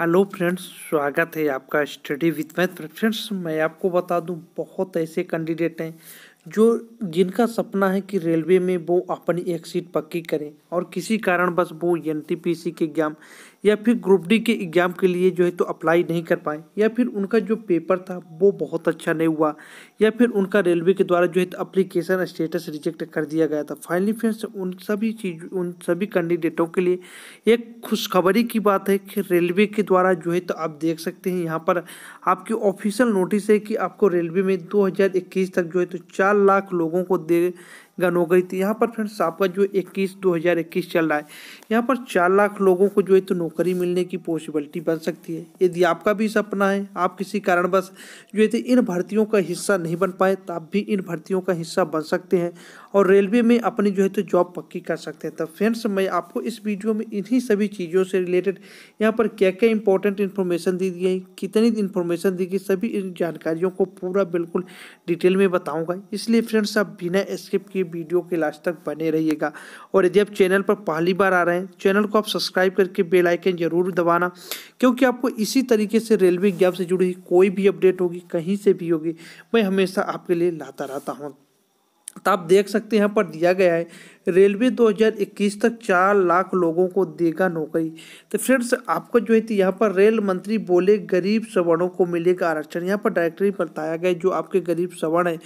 hello friends स्वागत है आपका स्टडी विथ मैथ फ्रेंड्स मैं आपको बता दूं बहुत ऐसे कैंडिडेट हैं जो जिनका सपना है कि रेलवे में वो अपनी एक सीट पक्की करें और किसी कारण बस वो एन के एग्ज़ाम या फिर ग्रुप डी के एग्ज़ाम के लिए जो है तो अप्लाई नहीं कर पाए या फिर उनका जो पेपर था वो बहुत अच्छा नहीं हुआ या फिर उनका रेलवे के द्वारा जो है तो अप्लीकेशन स्टेटस रिजेक्ट कर दिया गया था फाइनली फ्रेंड्स उन सभी चीज उन सभी कैंडिडेटों के लिए एक खुशखबरी की बात है कि रेलवे के द्वारा जो है तो आप देख सकते हैं यहाँ पर आपकी ऑफिशियल नोटिस है कि आपको रेलवे में दो तक जो है तो चार लाख लोगों को दे गन हो गई थी यहाँ पर फ्रेंड्स आपका जो 21 2021 चल रहा है यहाँ पर चार लाख लोगों को जो है तो नौकरी मिलने की पॉसिबिलिटी बन सकती है यदि आपका भी सपना है आप किसी कारणवश जो है तो इन भर्तियों का हिस्सा नहीं बन पाए तो आप भी इन भर्तियों का हिस्सा बन सकते हैं और रेलवे में अपनी जो है तो जॉब पक्की कर सकते हैं तो फ्रेंड्स मैं आपको इस वीडियो में इन्हीं सभी चीज़ों से रिलेटेड यहाँ पर क्या क्या इंपॉर्टेंट इन्फॉर्मेशन दी गई कितनी इन्फॉर्मेशन दी गई सभी इन जानकारियों को पूरा बिल्कुल डिटेल में बताऊँगा इसलिए फ्रेंड्स आप बिना स्किप किए वीडियो के लास्ट तक बने रहिएगा और यदि आप चैनल पर पहली बार आ रहे हैं चैनल को आप सब्सक्राइब करके बेल आइकन जरूर दबाना क्योंकि आपको इसी तरीके से रेलवे एग्जाम से जुड़ी कोई भी अपडेट होगी कहीं से भी होगी मैं हमेशा आपके लिए लाता रहता हूँ तो आप देख सकते हैं यहाँ पर दिया गया है रेलवे 2021 तक चार लाख लोगों को देगा नौकरी तो फ्रेंड्स आपको जो है यहाँ पर रेल मंत्री बोले गरीब सवर्णों को मिलेगा आरक्षण यहाँ पर डायरेक्टरी बताया गया जो आपके गरीब सवर्ण हैं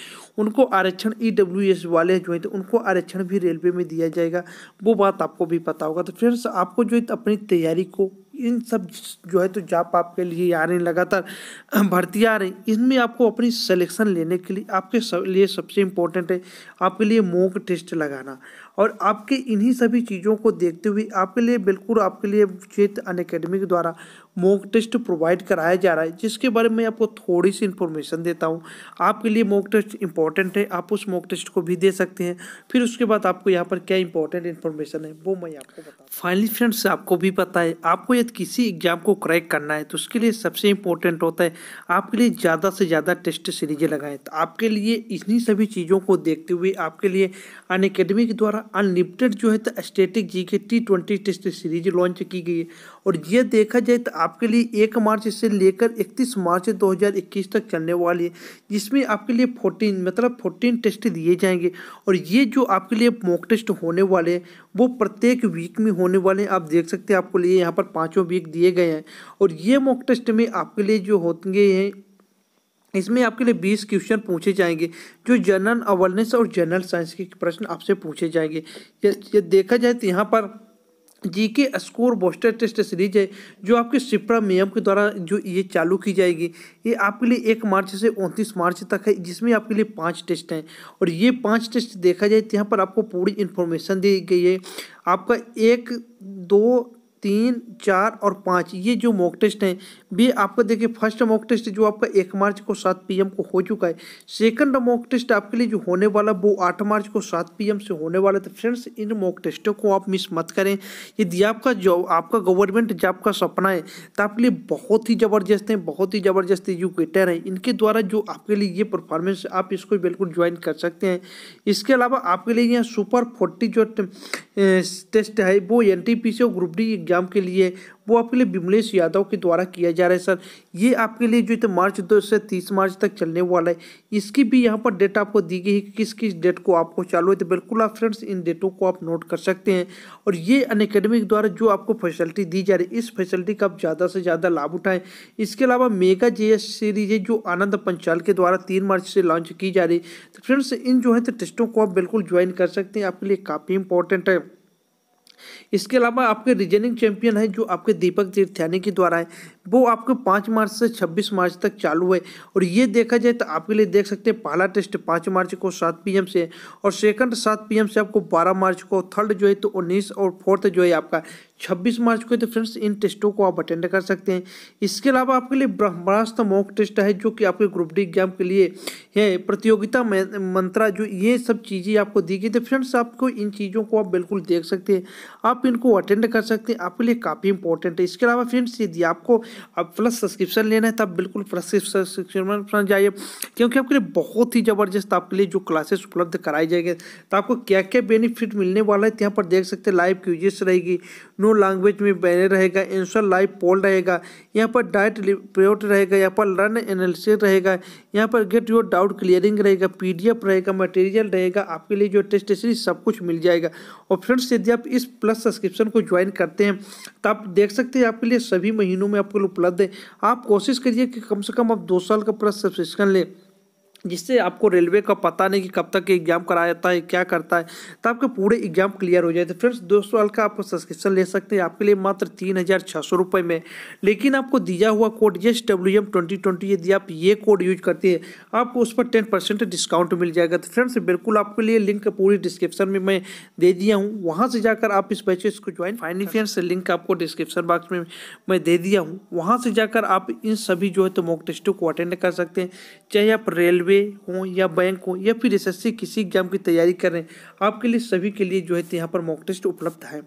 उनको आरक्षण ई e वाले जो है तो उनको आरक्षण भी रेलवे में दिया जाएगा वो बात आपको भी पता होगा तो फ्रेंड्स आपको जो है अपनी तैयारी को इन सब जो है तो जॉब आपके लिए आ रही हैं लगातार भर्ती आ रही इनमें आपको अपनी सिलेक्शन लेने के लिए आपके सब लिए सबसे इम्पोर्टेंट है आपके लिए मोक टेस्ट लगाना और आपके इन्हीं सभी चीज़ों को देखते हुए आपके लिए बिल्कुल आपके लिए चेत अन अकेडमी के द्वारा मॉक टेस्ट प्रोवाइड कराया जा रहा है जिसके बारे में आपको थोड़ी सी इन्फॉर्मेशन देता हूँ आपके लिए मॉक टेस्ट इंपॉर्टेंट है आप उस मॉक टेस्ट को भी दे सकते हैं फिर उसके बाद आपको यहाँ पर क्या इंपॉर्टेंट इन्फॉर्मेशन है वो मैं आपको बताऊँ फाइनली फ्रेंड्स आपको भी पता है आपको यदि किसी एग्जाम को क्रैक करना है तो उसके लिए सबसे इंपॉर्टेंट होता है आपके लिए ज़्यादा से ज़्यादा टेस्ट सीरीजें लगाएं तो आपके लिए इन्हीं सभी चीज़ों को देखते हुए आपके लिए अन के द्वारा अनलिमिटेड जो है तो static G K T twenty test series launch की गई है और ये देखा जाए तो आपके लिए एक मार्च से लेकर इकतीस मार्च 2021 तक चलने वाली है जिसमें आपके लिए फोर्टीन मतलब फोर्टीन टेस्ट दिए जाएंगे और ये जो आपके लिए मॉक टेस्ट होने वाले हैं वो प्रत्येक वीक में होने वाले हैं आप देख सकते हैं आपको लिए यहाँ पर पाँचों वीक दिए गए हैं और ये मॉक टेस्ट में आपके लिए जो होंगे हैं इसमें आपके लिए बीस क्वेश्चन पूछे जाएंगे जो जनरल अवेयरनेस और जनरल साइंस के प्रश्न आपसे पूछे जाएंगे ये देखा जाए तो यहाँ पर जी के स्कोर बोस्टर टेस्ट सीरीज है जो आपके सिप्रा मेयम e के द्वारा जो ये चालू की जाएगी ये आपके लिए एक मार्च से उनतीस मार्च तक है जिसमें आपके लिए पांच टेस्ट हैं और ये पांच टेस्ट देखा जाए तो यहाँ पर आपको पूरी इन्फॉर्मेशन दी गई है आपका एक दो तीन चार और पाँच ये जो मॉक टेस्ट हैं भी आपका देखिए फर्स्ट मॉक टेस्ट जो आपका एक मार्च को सात पीएम को हो चुका है सेकंड मॉक टेस्ट आपके लिए जो होने वाला वो आठ मार्च को सात पीएम से होने वाला तो फ्रेंड्स इन मॉक टेस्टों को आप मिस मत करें यदि आपका जॉब आपका गवर्नमेंट जॉब का सपना है तो आपके लिए बहुत ही ज़बरदस्त हैं बहुत ही ज़बरदस्त एजुकेटर हैं इनके द्वारा जो आपके लिए ये परफॉर्मेंस आप इसको बिल्कुल ज्वाइन कर सकते हैं इसके अलावा आपके लिए यहाँ सुपर फोर्टी जो टेस्ट है वो एन और ग्रुप डी एग्जाम के लिए वो आपके लिए विमलेश यादव के द्वारा किया जा रहा है सर ये आपके लिए जो है मार्च दो से तीस मार्च तक चलने वाला है इसकी भी यहाँ पर डेट आपको दी गई है कि किस किस डेट को आपको चालू है तो बिल्कुल आप फ्रेंड्स इन डेटों को आप नोट कर सकते हैं और ये अन अकेडमिक द्वारा जो आपको फैसिलिटी दी जा रही है इस फैसिलिटी का आप ज़्यादा से ज़्यादा लाभ उठाएं इसके अलावा मेगा जे सीरीज है जो आनंद पंचाल के द्वारा तीन मार्च से लॉन्च की जा रही है तो फ्रेंड्स इन जो है तो टेस्टों को आप बिल्कुल ज्वाइन कर सकते हैं आपके लिए काफ़ी इंपॉर्टेंट है इसके अलावा आपके रीजनिंग चैंपियन है जो आपके दीपक तीर्थयानी के द्वारा है वो आपके पाँच मार्च से छब्बीस मार्च तक चालू है और ये देखा जाए तो आपके लिए देख सकते हैं पहला टेस्ट पाँच मार्च को सात पी से और सेकंड सात पी से आपको बारह मार्च को थर्ड जो है तो उन्नीस और फोर्थ जो है आपका छब्बीस मार्च को तो फ्रेंड्स इन टेस्टों को आप अटेंड कर सकते हैं इसके अलावा आपके लिए ब्रह्मास्त्र मॉक टेस्ट है जो कि आपके ग्रुप डी एग्जाम के लिए है प्रतियोगिता मंत्रा जो ये सब चीज़ें आपको दी गई तो फ्रेंड्स आपको इन चीज़ों को आप बिल्कुल देख सकते हैं आप इनको अटेंड कर सकते हैं आपके लिए काफ़ी इंपॉर्टेंट है इसके अलावा फ्रेंड्स यदि आपको अब प्लस सब्सक्रिप्शन लेना है तो आप बिल्कुल प्लस सब्सक्रिप्शन जाइए क्योंकि आपके लिए बहुत ही ज़बरदस्त आपके लिए जो क्लासेस उपलब्ध कराई जाएगी तो आपको क्या क्या बेनिफिट मिलने वाला है तो यहाँ पर देख सकते हैं लाइव क्यूजेस रहेगी नो लैंग्वेज में बैनर रहेगा एंसर लाइव पोल रहेगा यहाँ पर डाइट प्रियोट रहेगा यहाँ पर लर्न एनालिसिस रहेगा यहाँ पर गेट योर डाउट क्लियरिंग रहेगा पी रहेगा मटेरियल रहेगा आपके लिए जो टेस्ट सीरीज सब कुछ मिल जाएगा और फ्रेंड्स यदि आप इस प्लस सब्सक्रिप्शन को ज्वाइन करते हैं तो आप देख सकते हैं आपके लिए सभी महीनों में आपको उपलब्ध है आप कोशिश करिए कि कम से कम आप दो साल का प्लस सब्सक्रिप्शन लें जिससे आपको रेलवे का पता नहीं कि कब तक एग्जाम कराया जाता है क्या करता है तो आपके पूरे एग्जाम क्लियर हो जाए तो फ्रेंड्स दो साल का आपको सब्सक्रिप्शन ले सकते हैं आपके लिए मात्र तीन हज़ार छः सौ रुपये में लेकिन आपको दिया हुआ कोड जेस डब्ल्यू एम ट्वेंटी ट्वेंटी यदि आप ये कोड यूज करते हैं आपको उस पर टेन परसेंट डिस्काउंट मिल जाएगा तो फ्रेंड्स बिल्कुल आपके लिए लिंक पूरी डिस्क्रिप्शन में मैं दे दिया हूँ वहाँ से जाकर आप इस बैचेस को ज्वाइन फाइनली फ्रेंड्स लिंक आपको डिस्क्रिप्शन बॉक्स में मैं दे दिया हूँ वहाँ से जाकर आप इन सभी जो है तो मॉक टेस्टों को अटेंड कर सकते हैं चाहे आप रेलवे हों या बैंक हों या फिर एस किसी एग्जाम की तैयारी कर रहे हैं आपके लिए सभी के लिए जो है तो यहाँ पर मॉक टेस्ट उपलब्ध है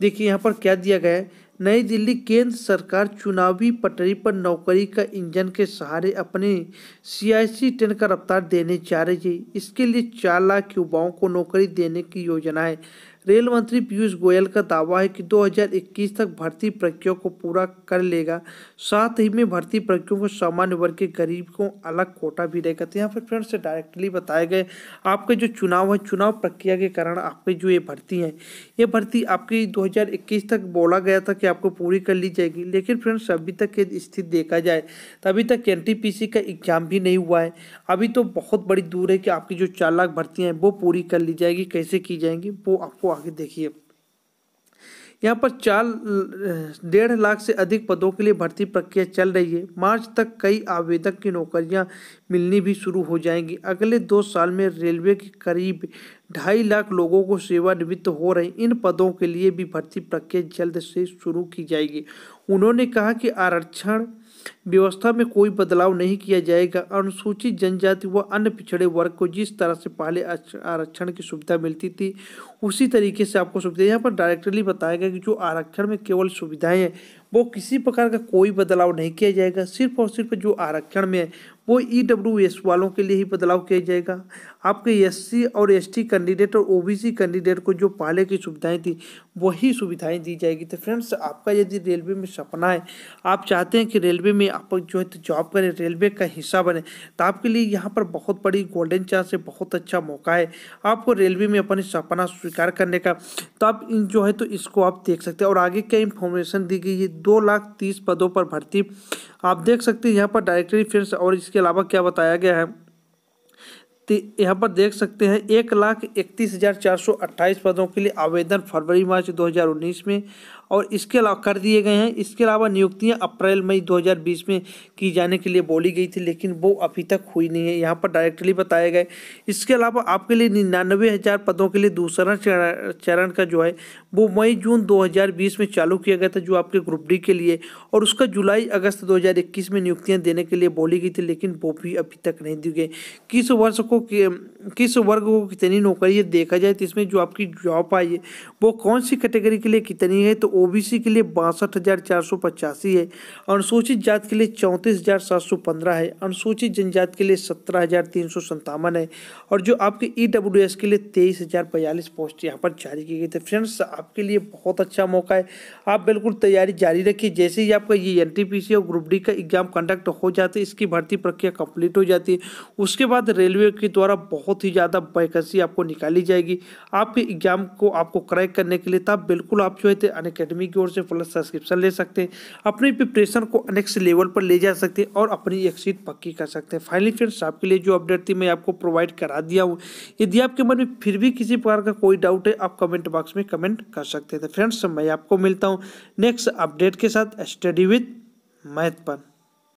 देखिए यहाँ पर क्या दिया गया है नई दिल्ली केंद्र सरकार चुनावी पटरी पर नौकरी का इंजन के सहारे अपने सियासी आई का रफ्तार देने जा रही है इसके लिए चार लाख युवाओं को नौकरी देने की योजना है रेल मंत्री पीयूष गोयल का दावा है कि 2021 तक भर्ती प्रक्रिया को पूरा कर लेगा साथ ही में भर्ती प्रक्रिया को सामान्य वर्ग के गरीब को अलग कोटा भी देगा तो यहाँ पर फ्रेंड्स से डायरेक्टली बताए गए आपके जो चुनाव है चुनाव प्रक्रिया के कारण आपके जो ये भर्ती हैं ये भर्ती आपकी 2021 तक बोला गया था कि आपको पूरी कर ली जाएगी लेकिन फ्रेंड्स अभी तक ये स्थिति देखा जाए तो अभी तक एन का एग्जाम भी नहीं हुआ है अभी तो बहुत बड़ी दूर है कि आपकी जो चार लाख भर्तियाँ हैं वो पूरी कर ली जाएगी कैसे की जाएंगी वो आपको आगे देखिए यहाँ पर चार डेढ़ लाख से अधिक पदों के लिए भर्ती प्रक्रिया चल रही है मार्च तक कई आवेदक की नौकरियां मिलनी भी शुरू हो जाएंगी अगले दो साल में रेलवे के करीब ढाई लाख लोगों को सेवानिवृत्त हो रहे इन पदों के लिए भी भर्ती प्रक्रिया जल्द से शुरू की जाएगी उन्होंने कहा कि आरक्षण व्यवस्था में कोई बदलाव नहीं किया जाएगा अनुसूचित जनजाति व अन्य पिछड़े वर्ग को जिस तरह से पहले आरक्षण की सुविधा मिलती थी उसी तरीके से आपको सुविधा यहाँ पर डायरेक्टली बताया गया कि जो आरक्षण में केवल सुविधाएँ वो किसी प्रकार का कोई बदलाव नहीं किया जाएगा सिर्फ और सिर्फ जो आरक्षण में वो ई e वालों के लिए ही बदलाव किया जाएगा आपके एस और एस कैंडिडेट और ओ कैंडिडेट को जो पहले की सुविधाएं थी वही सुविधाएं दी जाएगी तो फ्रेंड्स आपका यदि रेलवे में सपना है आप चाहते हैं कि रेलवे में आप जो है तो जॉब करें रेलवे का हिस्सा बने तो आपके लिए यहाँ पर बहुत बड़ी गोल्डन चांस है बहुत अच्छा मौका है आपको रेलवे में अपने सपना स्वीकार करने का तो आप इन जो है तो इसको आप देख सकते हैं और आगे क्या इन्फॉर्मेशन दी गई है दो लाख तीस पदों पर भर्ती आप देख सकते हैं यहाँ पर डायरेक्टरी फ्रेंड्स और इस इसके अलावा क्या बताया गया है यहाँ पर देख सकते हैं एक लाख इकतीस हज़ार चार सौ अट्ठाईस पदों के लिए आवेदन फरवरी मार्च 2019 में और इसके अलावा कर दिए गए हैं इसके अलावा नियुक्तियां अप्रैल मई 2020 में की जाने के लिए बोली गई थी लेकिन वो अभी तक हुई नहीं है यहाँ पर डायरेक्टली बताए गए इसके अलावा आपके लिए निन्यानवे हज़ार पदों के लिए दूसरा चरण का जो है वो मई जून 2020 में चालू किया गया था जो आपके ग्रुप डी के लिए और उसका जुलाई अगस्त दो में नियुक्तियाँ देने के लिए बोली गई थी लेकिन वो भी अभी तक नहीं दी गई किस वर्ष को किस वर्ग को कितनी नौकरी देखा जाए तो इसमें जो आपकी जॉब आई है वो कौन सी कैटेगरी के लिए कितनी है तो ओबीसी के लिए बासठ हज़ार चार सौ पचासी है अनुसूचित जाति के लिए चौंतीस हज़ार सात सौ पंद्रह है अनुसूचित जनजाति के लिए सत्रह हज़ार तीन सौ संतावन है और जो आपके ई डब्ल्यू एस के लिए तेईस हज़ार बयालीस पोस्ट यहाँ पर जारी की गई थी फ्रेंड्स आपके लिए बहुत अच्छा मौका है आप बिल्कुल तैयारी जारी रखिए जैसे ही आपका ये एन और ग्रुप डी का एग्जाम कंडक्ट हो जाते इसकी भर्ती प्रक्रिया कंप्लीट हो जाती है उसके बाद रेलवे के द्वारा बहुत ही ज़्यादा वैकेंसी आपको निकाली जाएगी आपके एग्जाम को आपको क्रैक करने के लिए तब बिल्कुल आप जो है अनेक अकेडमी की ओर से प्लस सब्सक्रिप्शन ले सकते हैं अपने प्रिपरेशन को नेक्स्ट लेवल पर ले जा सकते हैं और अपनी एक सीट पक्की कर सकते हैं फाइनली फ्रेंड्स आपके लिए जो अपडेट थी मैं आपको प्रोवाइड करा दिया हूँ यदि आपके मन में फिर भी किसी प्रकार का कोई डाउट है आप कमेंट बॉक्स में कमेंट कर सकते हैं तो फ्रेंड्स मैं आपको मिलता हूँ नेक्स्ट अपडेट के साथ स्टडी विथ मैथ पर